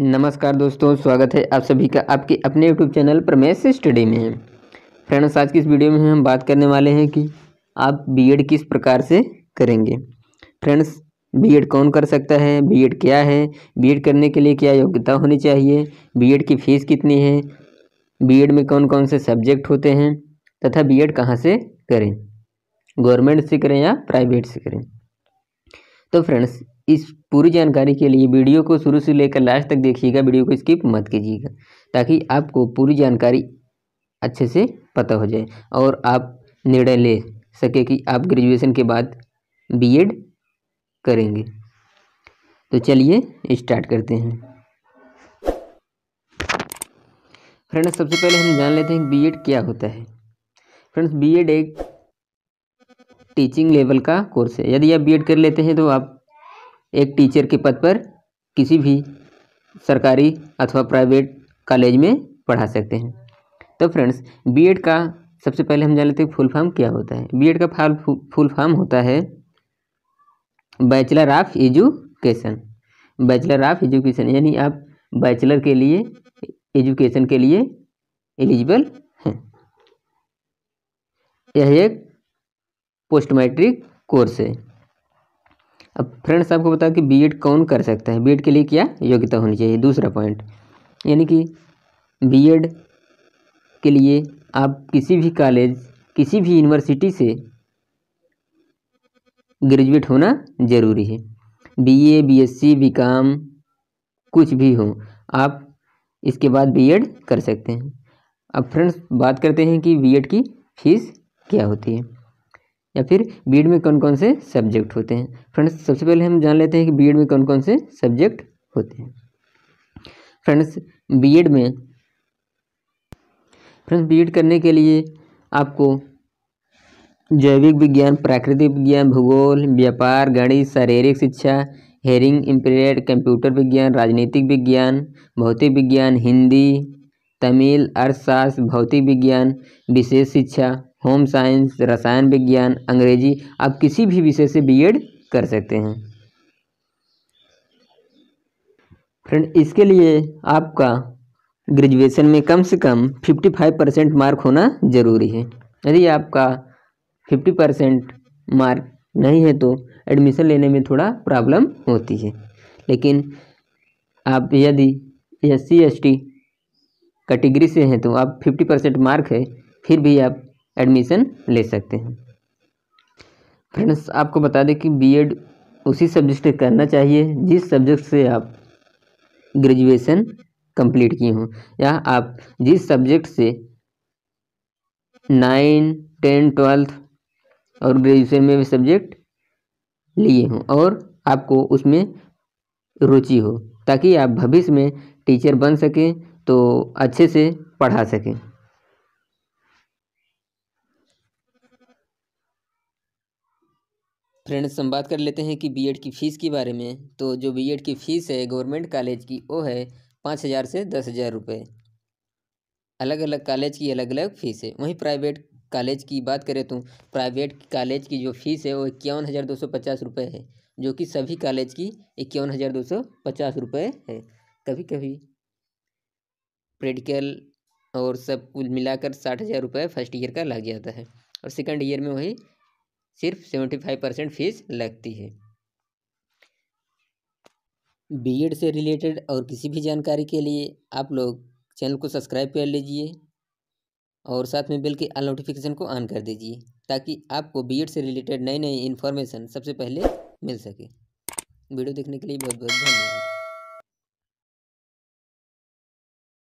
नमस्कार दोस्तों स्वागत है आप सभी का आपके अपने यूट्यूब चैनल मैं स्टडी में फ्रेंड्स आज की इस वीडियो में हम बात करने वाले हैं कि आप बीएड किस प्रकार से करेंगे फ्रेंड्स बीएड कौन कर सकता है बीएड क्या है बीएड करने के लिए क्या योग्यता होनी चाहिए बीएड की फ़ीस कितनी है बीएड में कौन कौन से सब्जेक्ट होते हैं तथा बी कहाँ से करें गवर्नमेंट से करें या प्राइवेट से करें तो फ्रेंड्स इस पूरी जानकारी के लिए वीडियो को शुरू से लेकर लास्ट तक देखिएगा वीडियो को स्किप मत कीजिएगा ताकि आपको पूरी जानकारी अच्छे से पता हो जाए और आप निर्णय ले सके कि आप ग्रेजुएशन के बाद बीएड करेंगे तो चलिए स्टार्ट करते हैं फ्रेंड्स सबसे पहले हम जान लेते हैं बीएड क्या होता है फ्रेंड्स बीएड एक टीचिंग लेवल का कोर्स है यदि आप बीएड कर लेते हैं तो आप एक टीचर के पद पर किसी भी सरकारी अथवा प्राइवेट कॉलेज में पढ़ा सकते हैं तो फ्रेंड्स बीएड का सबसे पहले हम जान लेते हैं फुल फॉर्म क्या होता है बीएड का फाल फुल फॉर्म होता है bachelor of education bachelor of education यानी आप बैचलर के लिए एजुकेशन के लिए एलिजिबल हैं यह एक पोस्ट मैट्रिक कोर्स है अब फ्रेंड्स आपको बताओ कि बीएड कौन कर सकता है बीएड के लिए क्या योग्यता होनी चाहिए दूसरा पॉइंट यानी कि बीएड के लिए आप किसी भी कॉलेज किसी भी यूनिवर्सिटी से ग्रेजुएट होना जरूरी है बीए बीएससी बीकॉम कुछ भी हो आप इसके बाद बीएड कर सकते हैं अब फ्रेंड्स बात करते हैं कि बीएड की फीस क्या होती है या फिर बी में कौन कौन से सब्जेक्ट होते हैं फ्रेंड्स सबसे पहले हम जान लेते हैं कि बी में कौन कौन से सब्जेक्ट होते हैं फ्रेंड्स बी में फ्रेंड्स बी करने के लिए आपको जैविक विज्ञान प्राकृतिक विज्ञान भूगोल व्यापार गणित शारीरिक शिक्षा हेरिंग इम्पीरियड कंप्यूटर विज्ञान राजनीतिक विज्ञान भौतिक विज्ञान हिंदी तमिल अर्थशास्त्र भौतिक विज्ञान विशेष शिक्षा होम साइंस रसायन विज्ञान अंग्रेजी आप किसी भी विषय से बीएड कर सकते हैं फ्रेंड इसके लिए आपका ग्रेजुएशन में कम से कम 55 परसेंट मार्क होना ज़रूरी है यदि आपका 50 परसेंट मार्क नहीं है तो एडमिशन लेने में थोड़ा प्रॉब्लम होती है लेकिन आप यदि S C S T category से हैं तो आप 50 परसेंट मार्क है फिर भी आप एडमिशन ले सकते हैं फ्रेंड्स आपको बता दें कि बीएड उसी सब्जेक्ट से करना चाहिए जिस सब्जेक्ट से आप ग्रेजुएशन कंप्लीट किए हों या आप जिस सब्जेक्ट से नाइन टेन ट्वेल्थ और ग्रेजुएशन में भी सब्जेक्ट लिए हों और आपको उसमें रुचि हो ताकि आप भविष्य में टीचर बन सकें तो अच्छे से पढ़ा सकें फ्रेंड्स हम बात कर लेते हैं कि बीएड की फ़ीस के बारे में तो जो बीएड की फ़ीस है गवर्नमेंट कॉलेज की वो है पाँच हज़ार से दस हज़ार रुपये अलग अलग कॉलेज की अलग अलग फ़ीस है वहीं प्राइवेट कॉलेज की बात करें तो प्राइवेट कॉलेज की जो फ़ीस है वो इक्यावन हज़ार दो सौ पचास रुपये है जो कि सभी कॉलेज की इक्यावन हज़ार दो सौ पचास रुपये है कभी कभी प्रैक्टिकल और सब कुल मिलाकर साठ हज़ार रुपये फर्स्ट ईयर का लग जाता है और सेकंड ईयर में वही सिर्फ सेवेंटी फाइव परसेंट फीस लगती है बीएड से रिलेटेड और किसी भी जानकारी के लिए आप लोग चैनल को सब्सक्राइब कर लीजिए और साथ में बिल के आल नोटिफिकेशन को ऑन कर दीजिए ताकि आपको बीएड से रिलेटेड नई नई इन्फॉर्मेशन सबसे पहले मिल सके वीडियो देखने के लिए बहुत बहुत धन्यवाद